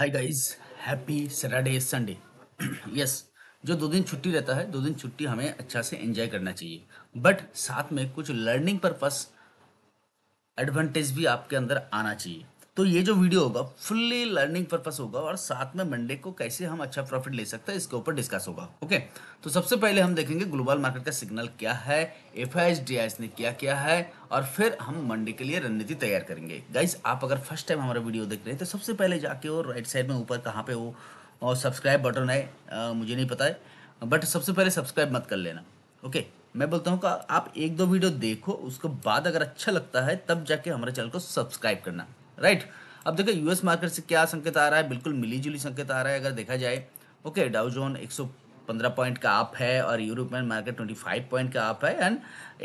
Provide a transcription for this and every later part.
हाय guys happy Saturday Sunday yes जो दो दिन छुट्टी रहता है दो दिन छुट्टी हमें अच्छा से एंजॉय करना चाहिए बट साथ में कुछ लर्निंग परपस एडवांटेज भी आपके अंदर आना चाहिए तो ये जो वीडियो होगा फुल्ली लर्निंग पर्पस होगा और साथ में मंडे को कैसे हम अच्छा प्रॉफिट ले सकते हैं इसके ऊपर डिस्कस होगा ओके तो सबसे पहले हम देखेंगे ग्लोबल मार्केट का सिग्नल क्या है एफ ने क्या किया है और फिर हम मंडे के लिए रणनीति तैयार करेंगे गाइज आप अगर फर्स्ट टाइम हमारा वीडियो देख रहे हैं तो सबसे पहले जाके और राइट साइड में ऊपर कहाँ पे वो और सब्सक्राइब बटन है आ, मुझे नहीं पता है बट सबसे पहले सब्सक्राइब मत कर लेना ओके मैं बोलता हूँ आप एक दो वीडियो देखो उसके बाद अगर अच्छा लगता है तब जाके हमारे चैनल को सब्सक्राइब करना राइट अब देखो यूएस मार्केट से क्या संकेत आ रहा है बिल्कुल मिलीजुली संकेत आ रहा है अगर देखा जाए ओके डाउ डाउजोन 115 पॉइंट का आप है और यूरोपियन मार्केट 25 पॉइंट का आप है एंड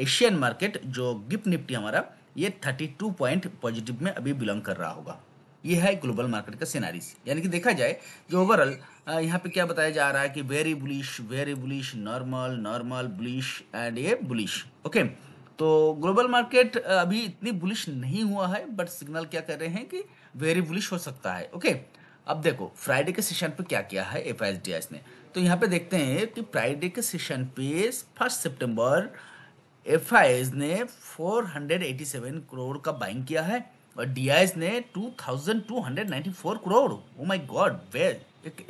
एशियन मार्केट जो गिफ्ट निफ्टी हमारा ये 32 पॉइंट पॉजिटिव में अभी बिलोंग कर रहा होगा ये है ग्लोबल मार्केट का सिनारीज यानी कि देखा जाए कि ओवरऑल यहाँ पे क्या बताया जा रहा है कि very bullish very bullish normal normal bullish and ये बुलिश ओके तो ग्लोबल मार्केट अभी इतनी बुलिश नहीं हुआ है बट सिग्नल क्या कर रहे हैं कि वेरी बुलिश हो सकता है ओके अब देखो फ्राइडे के सेशन पे क्या किया है एफ ने तो यहाँ पे देखते हैं कि फ्राइडे के सेशन पे फर्स्ट सितंबर एफ ने 487 करोड़ का बाइंग किया है और डी ने 2294 crore oh my god well एक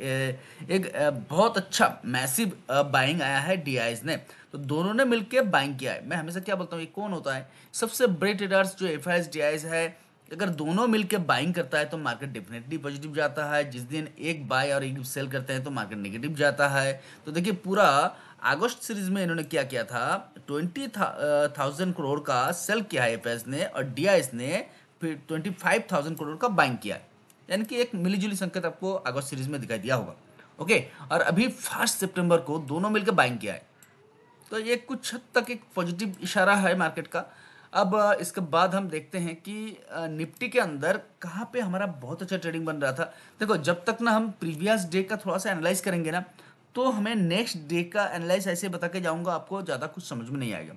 एक बहुत अच्छा मैसिव बाइंग आया है डी ने तो दोनों ने मिलकर बाइंग किया है मैं हमेशा क्या बोलता हूँ ये कौन होता है सबसे बड़े ट्रेडर्स जो एफ आई है अगर दोनों मिलकर बाइंग करता है तो मार्केट डेफिनेटली पॉजिटिव जाता है जिस दिन एक बाय और एक सेल करते हैं तो मार्केट नेगेटिव जाता है तो देखिए पूरा अगस्त सीरीज में इन्होंने क्या किया था ट्वेंटी थाउजेंड करोड़ का सेल किया है एफ ने और डी ने फिर ट्वेंटी फाइव थाउजेंड करोड़ का बाइंग किया है यानी कि एक मिलीजुली संकेत आपको अगस्त सीरीज में दिखाई दिया होगा ओके और अभी फर्स्ट सितंबर को दोनों मिलकर बाइंग किया है तो ये कुछ हद तक एक पॉजिटिव इशारा है मार्केट का अब इसके बाद हम देखते हैं कि निफ्टी के अंदर कहाँ पे हमारा बहुत अच्छा ट्रेडिंग बन रहा था देखो जब तक ना हम प्रीवियस डे का थोड़ा सा एनालाइज करेंगे ना तो हमें नेक्स्ट डे का एनालाइज ऐसे बता के जाऊँगा आपको ज़्यादा कुछ समझ में नहीं आएगा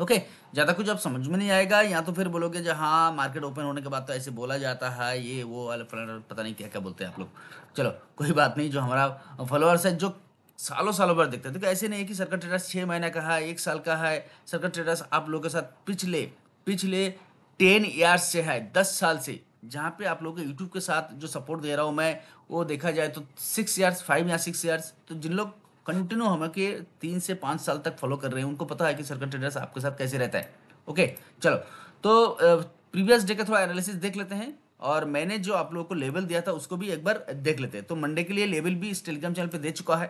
ओके ज़्यादा कुछ आप समझ में नहीं आएगा या तो फिर बोलोगे जो हाँ मार्केट ओपन होने के बाद तो ऐसे बोला जाता है ये वो वाला पता नहीं क्या क्या बोलते हैं आप लोग चलो कोई बात नहीं जो हमारा फॉलोअर्स है जो सालों सालों भर देखते हैं तो ऐसे नहीं है कि सर्कट ट्रेडर्स छः महीने का है एक साल का है सर्कट ट्रेडर्स आप लोगों के साथ पिछले पिछले टेन ईयर्स से है दस साल से जहाँ पे आप लोगों के यूट्यूब के साथ जो सपोर्ट दे रहा हूँ मैं वो देखा जाए तो सिक्स ईयर्स फाइव या सिक्स ईयर्स तो जिन लोग कंटिन्यू हमें के तीन से पाँच साल तक फॉलो कर रहे हैं उनको पता है कि सर्कल ट्रेडर्स आपके साथ कैसे रहता है ओके चलो तो प्रीवियस डे का थोड़ा एनालिसिस देख लेते हैं और मैंने जो आप लोगों को लेवल दिया था उसको भी एक बार देख लेते हैं तो मंडे के लिए लेवल भी इस टेलीग्राम चैनल पर दे चुका है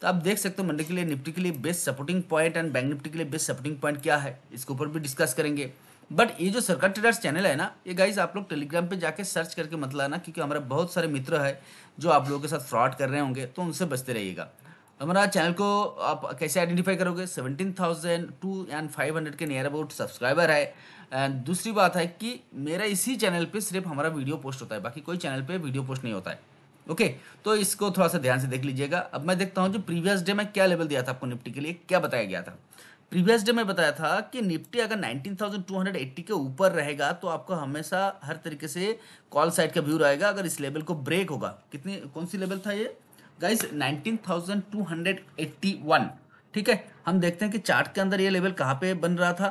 तो आप देख सकते हो मंडे के लिए निफ्टी के लिए best supporting point and bank Nifty के लिए बेस्ट सपोर्टिंग पॉइंट क्या है इसके ऊपर भी डिस्कस करेंगे बट ये जो सरकार ट्रेडर्स चैनल है ना ये गाइज आप लोग टेलीग्राम पे जाके सर्च करके मत लाना क्योंकि हमारे बहुत सारे मित्र है जो आप लोगों के साथ फ्रॉड कर रहे होंगे तो उनसे बचते रहिएगा हमारा चैनल को आप कैसे आइडेंटिफाई करोगे seventeen thousand two and five hundred के नियर अबाउट सब्सक्राइबर है एंड दूसरी बात है कि मेरा इसी चैनल पे सिर्फ हमारा वीडियो पोस्ट होता है बाकी कोई चैनल पे वीडियो पोस्ट नहीं होता है ओके तो इसको थोड़ा सा ध्यान से देख लीजिएगा अब मैं देखता हूँ जो प्रीवियस डे में क्या लेवल दिया था आपको निफ्टी के लिए क्या बताया गया था प्रीवियस डे में बताया था कि निफ्टी अगर 19,280 के ऊपर रहेगा तो आपको हमेशा हर तरीके से कॉल साइड का व्यू रहेगा अगर इस लेवल को ब्रेक होगा कितनी कौन सी लेवल था ये गाइज 19,281 ठीक है हम देखते हैं कि चार्ट के अंदर ये लेवल कहाँ पे बन रहा था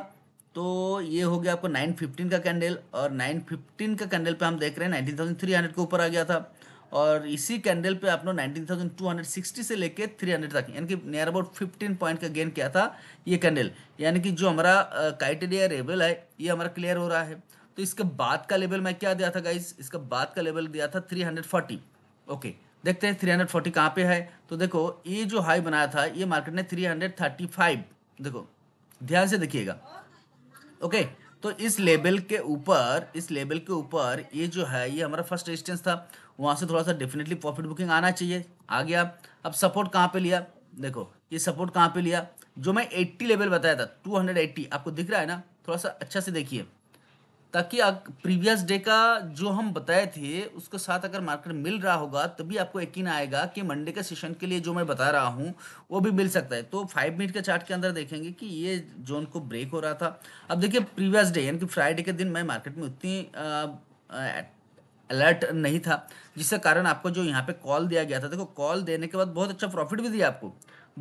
तो ये हो गया आपको 915 का कैंडल और 915 का कैंडल पे हम देख रहे हैं 19,300 के ऊपर आ गया था और इसी कैंडल पे आपने 19,260 से लेके 300 तक यानी कि नियर अबाउट 15 पॉइंट का गेन किया था ये कैंडल यानी कि जो हमारा क्राइटेरिया लेवल है ये हमारा क्लियर हो रहा है तो इसके बाद का लेवल मैं क्या दिया था गाइज इसका बाद का लेवल दिया था 340 ओके देखते हैं 340 हंड्रेड फोर्टी कहाँ पे है तो देखो ये जो हाई बनाया था ये मार्केट ने 335 देखो ध्यान से देखिएगा ओके तो इस लेवल के ऊपर इस लेवल के ऊपर ये जो है ये हमारा फर्स्ट रेजिस्टेंस था वहाँ से थोड़ा सा डेफिनेटली प्रॉफिट बुकिंग आना चाहिए आ गया अब सपोर्ट कहाँ पे लिया देखो ये सपोर्ट कहाँ पे लिया जो मैं 80 लेवल बताया था 280 आपको दिख रहा है ना थोड़ा सा अच्छा से देखिए ताकि प्रीवियस डे का जो हम बताए थे उसके साथ अगर मार्केट मिल रहा होगा तभी आपको यकीन आएगा कि मंडे के सेशन के लिए जो मैं बता रहा हूँ वो भी मिल सकता है तो फाइव मिनट के चार्ट के अंदर देखेंगे कि ये जोन को ब्रेक हो रहा था अब देखिए प्रीवियस डे यानी कि फ्राइडे के दिन मैं मार्केट में उतनी अलर्ट नहीं था जिसके कारण आपको जो यहाँ पर कॉल दिया गया था देखो कॉल देने के बाद बहुत अच्छा प्रॉफिट भी दिया आपको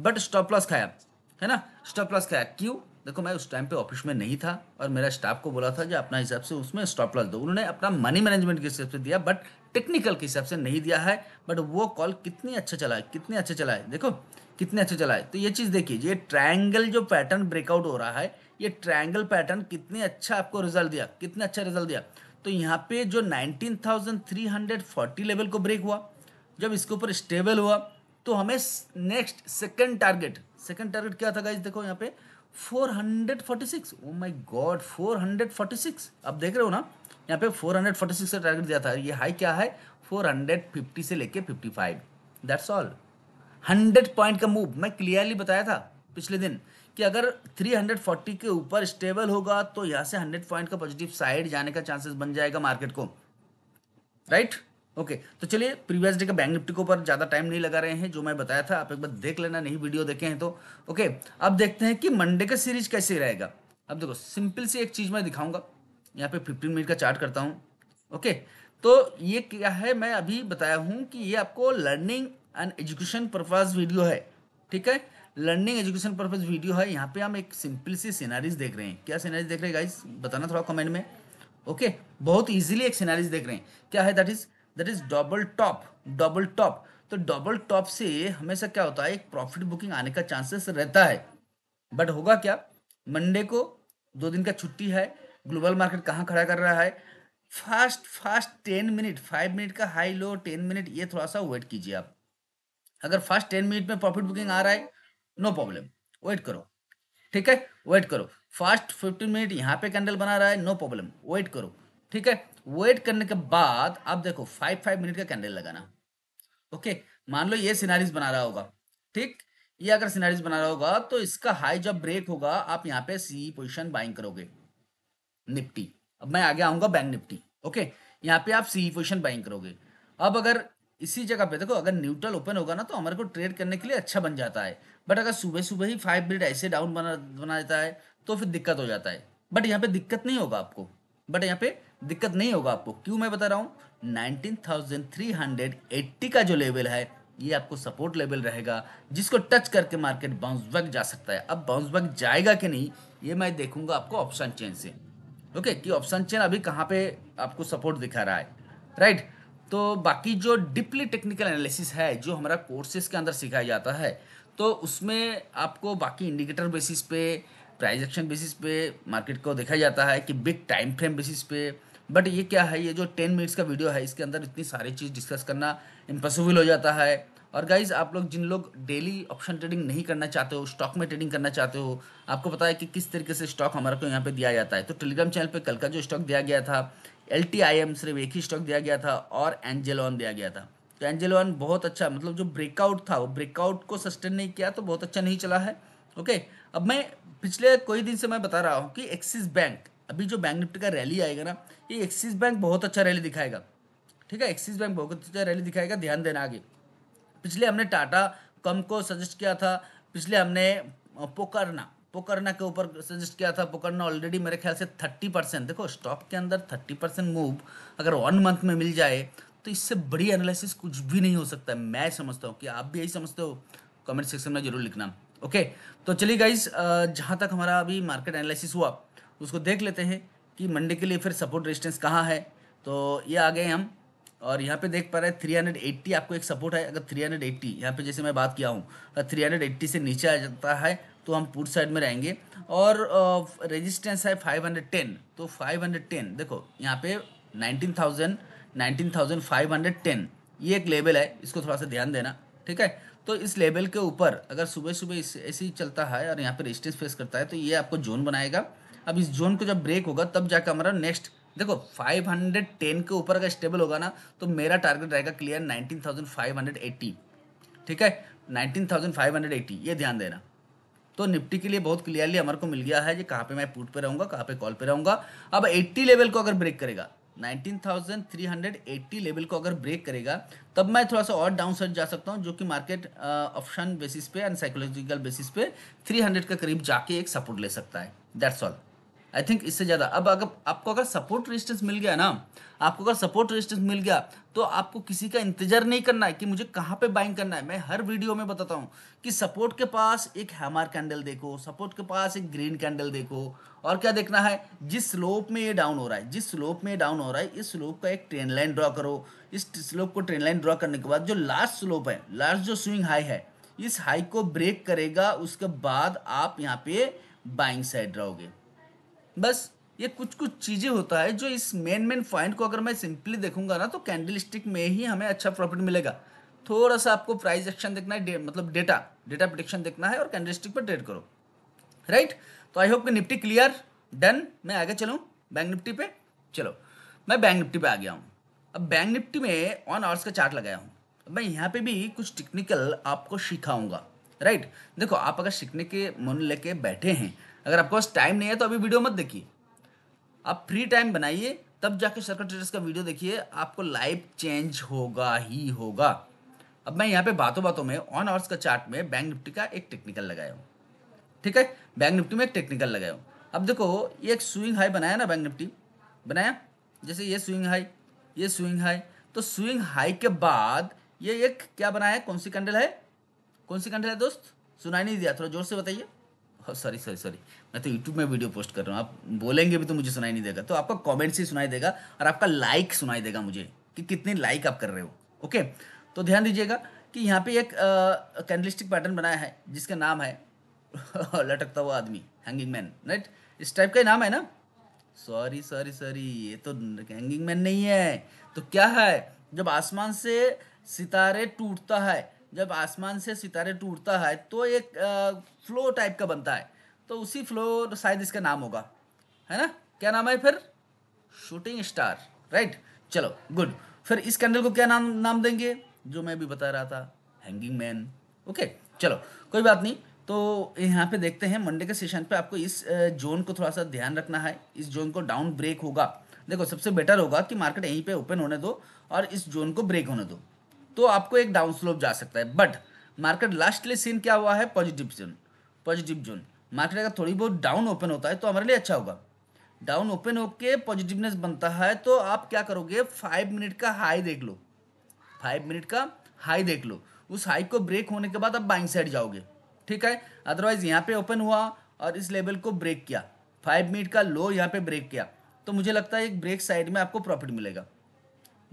बट स्टॉप लॉस खाया है ना स्टॉप लॉस खाया क्यों देखो मैं उस टाइम पे ऑफिस में नहीं था और मेरा स्टाफ को बोला था कि अपना हिसाब से उसमें स्टॉप लॉस दो उन्होंने अपना मनी मैनेजमेंट के हिसाब से दिया बट टेक्निकल के हिसाब से नहीं दिया है बट वो कॉल कितनी अच्छा चला है कितने अच्छे चला है देखो कितने अच्छे चला है तो ये चीज़ देखिए ये ट्राइंगल जो पैटर्न ब्रेकआउट हो रहा है ये ट्राइंगल अच्छा पैटर्न कितने अच्छा आपको रिजल्ट दिया कितना अच्छा रिजल्ट दिया तो यहाँ पे जो नाइनटीन लेवल को ब्रेक हुआ जब इसके ऊपर स्टेबल हुआ तो हमें next second target second target क्या था गाइज देखो यहाँ पे 446 ओ माय गॉड 446 अब देख रहे हो ना यहाँ पे 446 से टारगेट दिया था ये हाई क्या है 450 से लेके 55 दैट्स ऑल हंड्रेड पॉइंट का मूव मैं क्लियरली बताया था पिछले दिन कि अगर 340 के ऊपर स्टेबल होगा तो यहाँ से 100 पॉइंट का पॉजिटिव साइड जाने का चांसेस बन जाएगा मार्केट को राइट right? ओके okay, तो चलिए प्रीवियस डे के बैंक निफ्टी के ऊपर ज़्यादा टाइम नहीं लगा रहे हैं जो मैं बताया था आप एक बार देख लेना नहीं वीडियो देखे हैं तो ओके okay, अब देखते हैं कि मंडे का सीरीज कैसे रहेगा अब देखो सिंपल सी एक चीज़ मैं दिखाऊंगा यहाँ पे 15 मिनट का चार्ट करता हूँ ओके okay, तो ये क्या है मैं अभी बताया हूँ कि ये आपको learning and education purpose video है ठीक है लर्निंग एजुकेशन परपज वीडियो है यहाँ पे हम एक सिंपल सी सीनारीज देख रहे हैं क्या सीनारीज देख रहे हैं गाइज बताना थोड़ा कमेंट में ओके बहुत ईजिली एक सीनारीज देख रहे हैं क्या है that is that is double top double top तो डबल टॉप से हमेशा क्या होता है एक प्रॉफिट बुकिंग आने का चांसेस रहता है बट होगा क्या मंडे को दो दिन का छुट्टी है ग्लोबल मार्केट कहाँ खड़ा कर रहा है fast fast ten minute five minute का हाई लो टेन मिनट ये थोड़ा सा वेट कीजिए आप अगर फास्ट टेन मिनट में प्रॉफिट बुकिंग आ रहा है नो प्रॉब्लम वेट करो ठीक है वेट करो फास्ट फिफ्टीन मिनट यहाँ पे कैंडल बना रहा है नो प्रॉब्लम वेट करो ठीक है वेट करने के बाद अब देखो फाइव फाइव मिनट का कैंडल लगाना ओके मान लो ये सिनारिस बना रहा होगा ठीक ये अगर सिनारिस बना रहा होगा तो इसका हाई जब ब्रेक होगा आप यहाँ पे सी पोजिशन बाइंग करोगे निफ्टी अब मैं आगे आऊंगा बैंक निफ्टी ओके यहाँ पे आप सी पोजिशन बाइंग करोगे अब अगर इसी जगह पे देखो अगर न्यूट्रल ओपन होगा ना तो हमारे को ट्रेड करने के लिए अच्छा बन जाता है बट अगर सुबह सुबह ही फाइव मिनट ऐसे डाउन बना बना देता है तो फिर दिक्कत हो जाता है बट यहाँ पे दिक्कत नहीं होगा आपको बट यहाँ पे दिक्कत नहीं होगा आपको क्यों मैं बता रहा हूँ 19,380 का जो लेवल है ये आपको सपोर्ट लेवल रहेगा जिसको टच करके मार्केट बाउंस बैक जा सकता है अब बाउंस बैक जाएगा कि नहीं ये मैं देखूंगा आपको ऑप्शन चेन से ओके कि ऑप्शन चेन अभी कहाँ पे आपको सपोर्ट दिखा रहा है राइट तो बाकी जो डीपली टेक्निकल एनालिसिस है जो हमारा कोर्सेज के अंदर सिखाया जाता है तो उसमें आपको बाकी इंडिकेटर बेसिस पे प्राइजेक्शन बेसिस पे मार्केट को देखा जाता है कि बिग टाइम फ्रेम बेसिस पे बट ये क्या है ये जो टेन मिनट्स का वीडियो है इसके अंदर इतनी सारी चीज़ डिस्कस करना इम्पॉसिबल हो जाता है और गाइज आप लोग जिन लोग डेली ऑप्शन ट्रेडिंग नहीं करना चाहते हो स्टॉक में ट्रेडिंग करना चाहते हो आपको पता है कि किस तरीके से स्टॉक हमारे को यहाँ पे दिया जाता है तो टेलीग्राम चैनल पे कल का जो स्टॉक दिया गया था एल टी आई एम सिर्फ एक ही स्टॉक दिया गया था और एंजेलॉन दिया गया था तो एंजेलॉन बहुत अच्छा मतलब जो ब्रेकआउट था वो ब्रेकआउट को सस्टेन नहीं किया तो बहुत अच्छा नहीं चला है ओके अब मैं पिछले कोई दिन से मैं बता रहा हूँ कि एक्सिस बैंक अभी जो बैंक निफ्टी का रैली आएगा ना ये एक्सिस बैंक बहुत अच्छा रैली दिखाएगा ठीक है एक्सिस बैंक बहुत अच्छा रैली दिखाएगा ध्यान देना आगे पिछले हमने टाटा कम को सजेस्ट किया था पिछले हमने पोकरना पोकरना के ऊपर सजेस्ट किया था पोकरना ऑलरेडी मेरे ख्याल से थर्टी परसेंट देखो स्टॉक के अंदर थर्टी परसेंट मूव अगर वन मंथ में मिल जाए तो इससे बड़ी एनालिसिस कुछ भी नहीं हो सकता है मैं समझता हूँ कि आप भी यही समझते हो कमेंट सेक्शन में जरूर लिखना ओके तो चलिए गाइज जहाँ तक हमारा अभी मार्केट एनालिसिस हुआ उसको देख लेते हैं कि मंडे के लिए फिर सपोर्ट रेजिस्टेंस कहाँ है तो ये आ गए हम और यहाँ पे देख पा रहे हैं थ्री हंड्रेड एट्टी आपको एक सपोर्ट है अगर थ्री हंड्रेड एट्टी यहाँ पर जैसे मैं बात किया हूँ अगर थ्री हंड्रेड एट्टी से नीचे आ जाता है तो हम पूर्व साइड में रहेंगे और रेजिस्टेंस है फाइव हंड्रेड टेन तो फाइव हंड्रेड टेन देखो यहाँ पे nineteen thousand nineteen thousand five hundred ten ये एक लेवल है इसको थोड़ा सा ध्यान देना ठीक है तो इस लेवल के ऊपर अगर सुबह सुबह ऐसे ही चलता है और यहाँ पे रेजिस्टेंस फेस करता है तो ये आपको जोन बनाएगा अब इस जोन को जब ब्रेक होगा तब जाकर हमारा नेक्स्ट देखो 510 के ऊपर अगर स्टेबल होगा ना तो मेरा टारगेट रहेगा क्लियर 19,580 ठीक है 19,580 ये ध्यान देना तो निफ्टी के लिए बहुत क्लियरली हमारे को मिल गया है कि कहाँ पे मैं पुट पे रहूँगा कहाँ पे कॉल पे रहूँगा अब 80 लेवल को अगर ब्रेक करेगा 19,380 लेवल को अगर ब्रेक करेगा तब मैं थोड़ा सा और डाउन साइड जा सकता हूँ जो कि मार्केट ऑप्शन बेसिस पे एंड साइकोलॉजिकल बेसिस पे 300 के करीब जाके एक सपोर्ट ले सकता है दैट्स ऑल आई थिंक इससे ज़्यादा अब अगर आपको अगर सपोर्ट रेजिस्टेंस मिल गया ना आपको अगर सपोर्ट रेजिस्टेंस मिल गया तो आपको किसी का इंतजार नहीं करना है कि मुझे कहाँ पे बाइंग करना है मैं हर वीडियो में बताता हूँ कि सपोर्ट के पास एक हैमर कैंडल देखो सपोर्ट के पास एक ग्रीन कैंडल देखो और क्या देखना है जिस स्लोप में ये डाउन हो रहा है जिस स्लोप में ये डाउन हो रहा है इस स्लोप का एक ट्रेन लाइन ड्रॉ करो इस स्लोप को ट्रेन लाइन ड्रॉ करने के बाद जो लास्ट स्लोप है लास्ट जो स्विंग हाई है इस हाई को ब्रेक करेगा उसके बाद आप यहाँ पे बाइंग साइड रहोगे बस ये कुछ कुछ चीज़ें होता है जो इस मेन मेन पॉइंट को अगर मैं सिंपली देखूंगा ना तो कैंडल स्टिक में ही हमें अच्छा प्रॉफिट मिलेगा थोड़ा सा आपको प्राइस एक्शन देखना है दे, मतलब डेटा डेटा प्रोडिक्शन देखना है और कैंडल स्टिक पर ट्रेड करो राइट तो आई होप कि निफ्टी क्लियर डन मैं आगे चलूँ बैंक निफ्टी पे चलो मैं बैंक निफ्टी पे आ गया हूँ अब बैंक निफ्टी में ऑन आवर्स का चार्ट लगाया हूँ मैं यहाँ पे भी कुछ टेक्निकल आपको सिखाऊंगा राइट देखो आप अगर सीखने के मन लेके बैठे हैं अगर आपके पास टाइम नहीं है तो अभी वीडियो मत देखिए आप फ्री टाइम बनाइए तब जाके सर्कल ट्रेडर्स का वीडियो देखिए आपको लाइफ चेंज होगा ही होगा अब मैं यहाँ पे बातों बातों में ऑन आवर्स का चार्ट में बैंक निफ्टी का एक टेक्निकल लगाया हूँ ठीक है बैंक निफ्टी में एक टेक्निकल लगाया हूँ अब देखो ये एक स्विंग हाई बनाया ना बैंक निफ्टी बनाया जैसे ये स्विंग हाई ये स्विंग हाई तो स्विंग हाई के बाद ये एक क्या बनाया कौन सी कैंडल है कौन सी कैंडल है दोस्त सुनाई नहीं दिया थोड़ा जोर से बताइए सॉरी सॉरी सॉरी मैं तो यूट्यूब में वीडियो पोस्ट कर रहा हूँ आप बोलेंगे भी तो मुझे सुनाई नहीं देगा तो आपका कॉमेंट्स ही सुनाई देगा और आपका लाइक सुनाई देगा मुझे कि कितने लाइक आप कर रहे हो ओके तो ध्यान दीजिएगा कि यहाँ पे एक कैंडलिस्टिक पैटर्न बनाया है जिसका नाम है लटकता हुआ आदमी हैंगिंग मैन राइट इस टाइप का ही नाम है ना सॉरी सॉरी सॉरी ये तो हैंगिंग मैन नहीं है तो क्या है जब आसमान से सितारे टूटता है जब आसमान से सितारे टूटता है तो एक फ्लो टाइप का बनता है तो उसी फ्लो शायद इसका नाम होगा है ना क्या नाम है फिर शूटिंग स्टार राइट चलो गुड फिर इस कैंडल को क्या नाम नाम देंगे जो मैं भी बता रहा था हैंगिंग मैन ओके चलो कोई बात नहीं तो यहाँ पे देखते हैं मंडे के सेशन पे आपको इस जोन को थोड़ा सा ध्यान रखना है इस जोन को डाउन ब्रेक होगा देखो सबसे बेटर होगा कि मार्केट यहीं पे ओपन होने दो और इस जोन को ब्रेक होने दो तो आपको एक डाउन स्लोप जा सकता है बट मार्केट लास्टली सीन क्या हुआ है positive zone positive zone market अगर थोड़ी बहुत डाउन ओपन होता है तो हमारे लिए अच्छा होगा डाउन ओपन होके पॉजिटिवनेस बनता है तो आप क्या करोगे फाइव मिनट का हाई देख लो फाइव मिनट का हाई देख लो उस हाई को ब्रेक होने के बाद आप बाइंग साइड जाओगे ठीक है अदरवाइज यहाँ पे ओपन हुआ और इस लेवल को ब्रेक किया फाइव मिनट का लो यहाँ पे ब्रेक किया तो मुझे लगता है एक ब्रेक साइड में आपको प्रॉफिट मिलेगा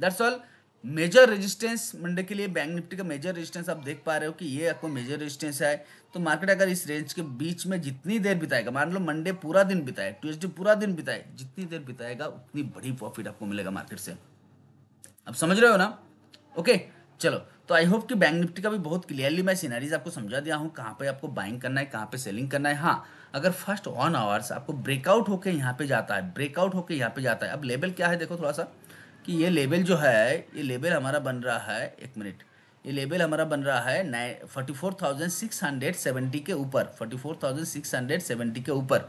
that's all major resistance Monday के लिए बैंक निफ्टी का मेजर रेजिस्टेंस आप देख पा रहे हो कि ये आपको मेजर रेजिस्टेंस है तो मार्केट अगर इस रेंज के बीच में जितनी देर बिताएगा मान लो मंडे पूरा दिन बिताए ट्यूजडे पूरा दिन बिताए जितनी देर बिताएगा उतनी बड़ी प्रॉफिट आपको मिलेगा मार्केट से आप समझ रहे हो ना ओके चलो तो आई होप कि बैंक निफ्टी का भी बहुत क्लियरली मैं सीनारीज आपको समझा दिया हूँ कहाँ पे आपको बाइंग करना है कहाँ पे सेलिंग करना है हाँ अगर फर्स्ट वन आवर्स आपको ब्रेकआउट होकर यहाँ पे जाता है ब्रेकआउट होकर यहाँ पे जाता है अब लेवल क्या है देखो थोड़ा सा कि ये लेबल जो है ये लेवल हमारा बन रहा है एक मिनट ये लेवल हमारा बन रहा है nine forty four thousand six hundred seventy के ऊपर forty four thousand six hundred seventy के ऊपर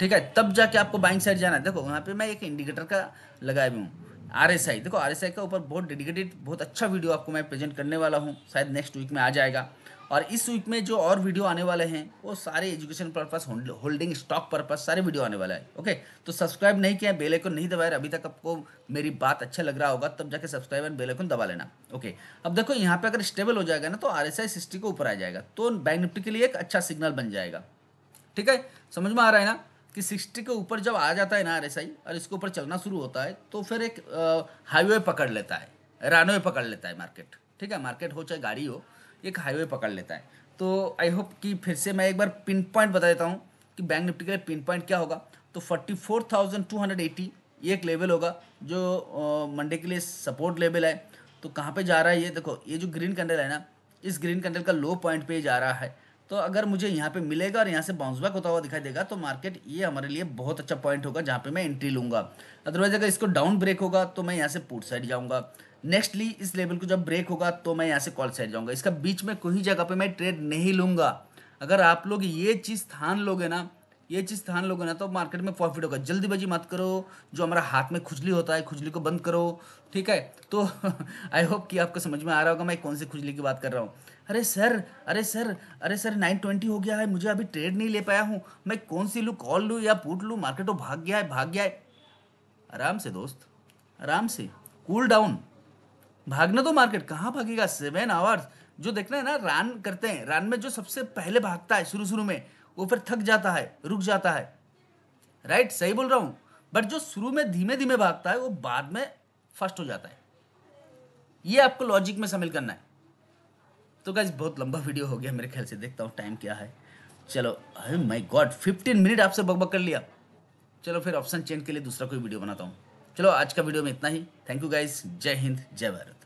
ठीक है तब जाके आपको बाइंग साइड जाना है देखो वहाँ पे मैं एक इंडिकेटर का लगाया हुई हूँ आर एस आई देखो आर एस आई के ऊपर बहुत डेडिकेटेड बहुत अच्छा वीडियो आपको मैं प्रेजेंट करने वाला हूँ शायद नेक्स्ट वीक में आ जाएगा और इस वीक में जो और वीडियो आने वाले हैं वो सारे education purpose holding stock purpose सारे वीडियो आने वाला है ओके तो सब्सक्राइब नहीं किया बेल आइकन नहीं दबाया अभी तक आपको मेरी बात अच्छा लग रहा होगा तब जाके सब्सक्राइब एंड बेल आइकन दबा लेना ओके अब देखो यहाँ पे अगर स्टेबल हो जाएगा ना तो आर एस आई सिक्सटी को ऊपर आ जाएगा तो बैंक निफ्टी के लिए एक अच्छा सिग्नल बन जाएगा ठीक है समझ में आ रहा है ना कि सिक्सटी के ऊपर जब आ जाता है ना आर और इसके ऊपर चलना शुरू होता है तो फिर एक हाईवे पकड़ लेता है रनवे पकड़ लेता है मार्केट ठीक है मार्केट हो चाहे गाड़ी हो एक हाईवे पकड़ लेता है तो आई होप कि फिर से मैं एक बार पिन पॉइंट बता देता हूँ कि बैंक निफ्टी के लिए पिन पॉइंट क्या होगा तो forty four thousand two hundred eighty ये एक लेवल होगा जो मंडे के लिए सपोर्ट लेवल है तो कहाँ पे जा रहा है ये देखो ये जो ग्रीन कैंडल है ना इस ग्रीन कैंडल का लो पॉइंट पे जा रहा है तो अगर मुझे यहाँ पे मिलेगा और यहाँ से बाउंस बैक होता हुआ दिखाई देगा तो मार्केट ये हमारे लिए बहुत अच्छा पॉइंट होगा जहाँ पे मैं एंट्री लूँगा अदरवाइज अगर इसको डाउन ब्रेक होगा तो मैं यहाँ से पुट साइड जाऊँगा नेक्स्टली इस लेवल को जब ब्रेक होगा तो मैं यहाँ से कॉल साइड जाऊँगा इसका बीच में कोई जगह पे मैं ट्रेड नहीं लूँगा अगर आप लोग ये चीज़ थान लोगे ना ये चीज़ ठान लोगे ना तो मार्केट में प्रॉफिट होगा जल्दीबाजी मत करो जो हमारा हाथ में खुजली होता है खुजली को बंद करो ठीक है तो आई होप कि आपको समझ में आ रहा होगा मैं कौन सी खुजली की बात कर रहा हूँ अरे सर अरे सर अरे सर नाइन ट्वेंटी हो गया है मुझे अभी ट्रेड नहीं ले पाया हूँ मैं कौन सी लूँ कॉल लूँ या पूट लूँ मार्केट तो भाग गया है भाग गया है आराम से दोस्त आराम से कूल डाउन भागना तो मार्केट कहाँ भागेगा सेवन आवर्स जो देखना है ना रन करते हैं रन में जो सबसे पहले भागता है शुरू शुरू में वो फिर थक जाता है रुक जाता है राइट सही बोल रहा हूँ बट जो शुरू में धीमे धीमे भागता है वो बाद में फर्स्ट हो जाता है ये आपको लॉजिक में शामिल करना है तो गाइज बहुत लंबा वीडियो हो गया मेरे ख्याल से देखता हूँ टाइम क्या है चलो अरे माई गॉड फिफ्टीन मिनट आपसे बकबक कर लिया चलो फिर ऑप्शन चेंज के लिए दूसरा कोई वीडियो बनाता हूँ चलो आज का वीडियो में इतना ही थैंक यू गाइज जय हिंद जय भारत